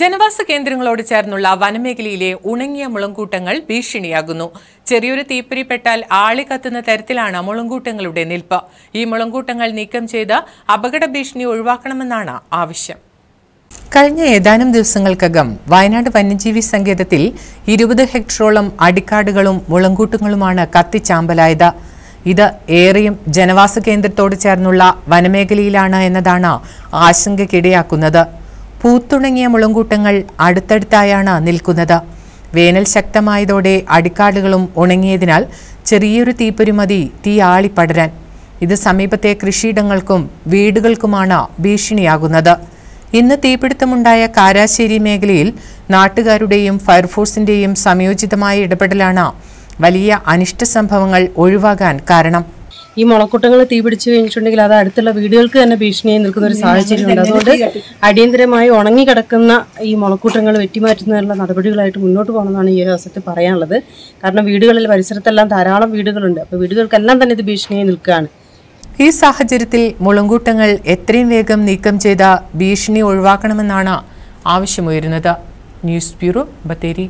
ജനവാസ കേന്ദ്രങ്ങളോട് ചേർന്നുള്ള വനമേഖലയിലെ ഉണങ്ങിയ മുളങ്കൂട്ടങ്ങൾ ഭീഷണിയാകുന്നു ചെറിയൊരു തീപ്പൊരി ആളി കത്തുന്ന തരത്തിലാണ് മുളങ്കൂട്ടങ്ങളുടെ നിൽപ്പ് ഈ മുളങ്കൂട്ടങ്ങൾ നീക്കം ചെയ്ത് അപകട ഭീഷണി ഒഴിവാക്കണമെന്നാണ് ആവശ്യം കഴിഞ്ഞ ഏതാനും ദിവസങ്ങൾക്കകം വയനാട് വന്യജീവി സങ്കേതത്തിൽ ഇരുപത് ഹെക്ടറോളം അടിക്കാടുകളും മുളങ്കൂട്ടങ്ങളുമാണ് കത്തിച്ചാമ്പലായത് ഇത് ഏറെയും ജനവാസ കേന്ദ്രത്തോട് ചേർന്നുള്ള വനമേഖലയിലാണ് എന്നതാണ് ആശങ്കയ്ക്കിടയാക്കുന്നത് പൂത്തുണങ്ങിയ മുളങ്കൂട്ടങ്ങൾ അടുത്തടുത്തായാണ് നിൽക്കുന്നത് വേനൽ ശക്തമായതോടെ അടിക്കാടുകളും ഉണങ്ങിയതിനാൽ ചെറിയൊരു തീപ്പൊരുമതി തീ ആളിപ്പടരാൻ ഇത് സമീപത്തെ കൃഷിയിടങ്ങൾക്കും വീടുകൾക്കുമാണ് ഭീഷണിയാകുന്നത് ഇന്ന് തീപിടുത്തമുണ്ടായ കാരാശ്ശേരി മേഖലയിൽ നാട്ടുകാരുടെയും ഫയർഫോഴ്സിന്റെയും സംയോജിതമായ ഇടപെടലാണ് വലിയ അനിഷ്ട സംഭവങ്ങൾ ഒഴിവാകാൻ കാരണം ഈ മുളക്കൂട്ടങ്ങൾ തീപിടിച്ചു കഴിഞ്ഞിട്ടുണ്ടെങ്കിൽ അത് അടുത്തുള്ള വീടുകൾക്ക് തന്നെ ഭീഷണിയായി നിൽക്കുന്ന ഒരു സാഹചര്യമുണ്ട് അതുകൊണ്ട് അടിയന്തരമായി ഉണങ്ങി കിടക്കുന്ന ഈ മുളക്കൂട്ടങ്ങൾ വെട്ടിമാറ്റുന്നതിനുള്ള നടപടികളായിട്ട് മുന്നോട്ട് പോകണമെന്നാണ് ഈ ഒരു അവസരത്തിൽ പറയാനുള്ളത് കാരണം വീടുകളിൽ പരിസരത്തെല്ലാം ധാരാളം വീടുകളുണ്ട് അപ്പോൾ വീടുകൾക്കെല്ലാം തന്നെ ഇത് ഭീഷണിയായി നിൽക്കുകയാണ് ഈ സാഹചര്യത്തിൽ മുളങ്കൂട്ടങ്ങൾ എത്രയും വേഗം നീക്കം ചെയ്ത ഭീഷണി ഒഴിവാക്കണമെന്നാണ് ആവശ്യമുയരുന്നത് ന്യൂസ് ബ്യൂറോ ബത്തേരി